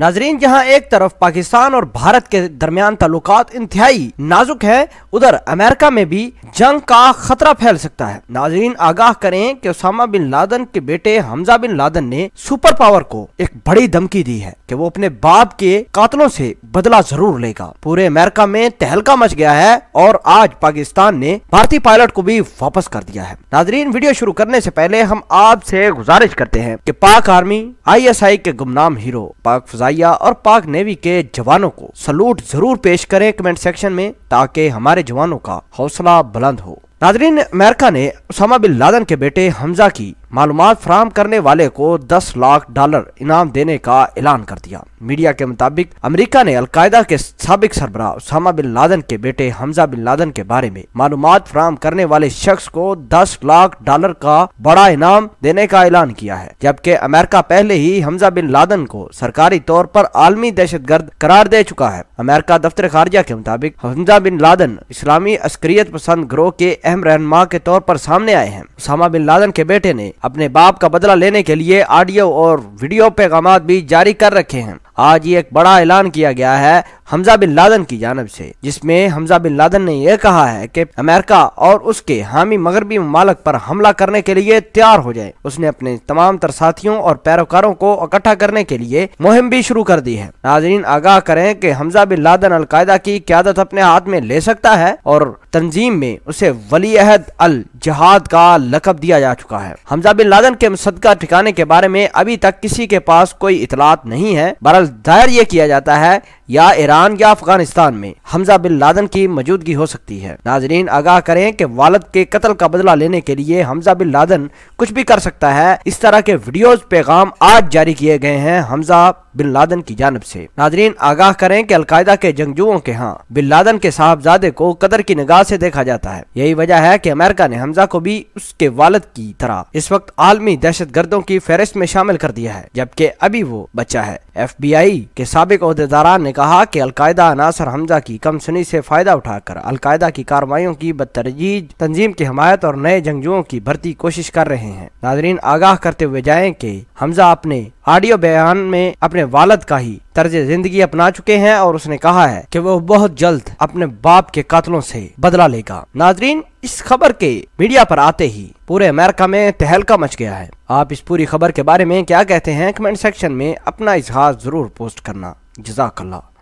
नाजरीन जहां एक तरफ पाकिस्तान और भारत के दरमियान ताल्लुक इंतहाई नाजुक है उधर अमेरिका में भी जंग का खतरा फैल सकता है नाजरीन आगाह करें कि उसामा बिन लादन के बेटे हमजा बिन लादन ने सुपर पावर को एक बड़ी धमकी दी है कि वो अपने बाप के कातलों से बदला जरूर लेगा पूरे अमेरिका में तहलका मच गया है और आज पाकिस्तान ने भारतीय पायलट को भी वापस कर दिया है नाजरीन वीडियो शुरू करने से पहले हम आपसे गुजारिश करते हैं कि पाक आर्मी आईएसआई के गुमनाम हीरो पाक फजाइया और पाक नेवी के जवानों को सलूट जरूर पेश करें कमेंट सेक्शन में ताकि हमारे जवानों का हौसला बुलंद हो नाजरीन अमेरिका ने उसामा बिन लादन के बेटे हमजा की मालूम फ्राहम करने वाले को 10 लाख डॉलर इनाम देने का ऐलान कर दिया मीडिया के मुताबिक अमेरिका ने अलकायदा के सबक सरबराह उसामा बिन लादन के बेटे हमजा बिन लादन के बारे में मालूम फ्राहम करने वाले शख्स को 10 लाख डॉलर का बड़ा इनाम देने का ऐलान किया है जबकि अमेरिका पहले ही हमजा बिन लादन को सरकारी तौर पर आलमी दहशत गर्द करार दे चुका है अमेरिका दफ्तर खारजा के मुताबिक हमजा बिन लादन इस्लामी अस्करियत पसंद ग्रोह के अहम रहनमा के तौर पर सामने आए हैं उसामा बिन लादन के बेटे ने अपने बाप का बदला लेने के लिए ऑडियो और वीडियो पैगाम भी जारी कर रखे हैं आज ये एक बड़ा ऐलान किया गया है हमजा बिन लादन की जानब से जिसमें हमजा बिन लादन ने यह कहा है कि अमेरिका और उसके हामी मगरबी ममालक पर हमला करने के लिए तैयार हो जाए उसने अपने तमाम तर साथियों और पैरोकारों को इकट्ठा करने के लिए मुहिम भी शुरू कर दी है नाजरीन आगाह करें कि हमजा बिन लादन अलकायदा की क्यादत अपने हाथ में ले सकता है और तंजीम में उसे वली अहद अल जहाद का लकब दिया जा चुका है हमजा बिन लादन के मुसदा ठिकाने के बारे में अभी तक किसी के पास कोई इतलात नहीं है बरल धैर्य किया जाता है या ईरान या अफगानिस्तान में हमजा बिन लादन की मौजूदगी हो सकती है नाजरीन आगाह करें कि वालद के कत्ल का बदला लेने के लिए हमजा बिन लादन कुछ भी कर सकता है इस तरह के वीडियोस पैगाम आज जारी किए गए हैं हमजा बिन लादन की जानब से नाजरीन आगाह करें कि अलकायदा के जंगजुओं के यहाँ बिन लादन के साहबजादे को कदर की निगाह से देखा जाता है यही वजह है कि अमेरिका ने हमजा को भी उसके वालद की तरह इस वक्त आलमी दहशत गर्दों की फहरिस्त में शामिल कर दिया है जबकि अभी वो बच्चा है एफ बी आई के सबक अहदेदार ने कहा कि अलकायदा अनासर हमजा की कमसनी से फ़ायदा उठाकर अलकायदा की कार्रवाई की बदतरजीज तंजीम की हमायत और नए जंगजुओं की भर्ती कोशिश कर रहे हैं नाजरीन आगाह करते हुए जाए की हमजा अपने ऑडियो बयान में अपने वालद का ही तर्ज जिंदगी अपना चुके हैं और उसने कहा है कि वो बहुत जल्द अपने बाप के कतलों से बदला लेगा नाजरीन इस खबर के मीडिया पर आते ही पूरे अमेरिका में तहलका मच गया है आप इस पूरी खबर के बारे में क्या कहते हैं कमेंट सेक्शन में अपना इजहार जरूर पोस्ट करना جزاك الله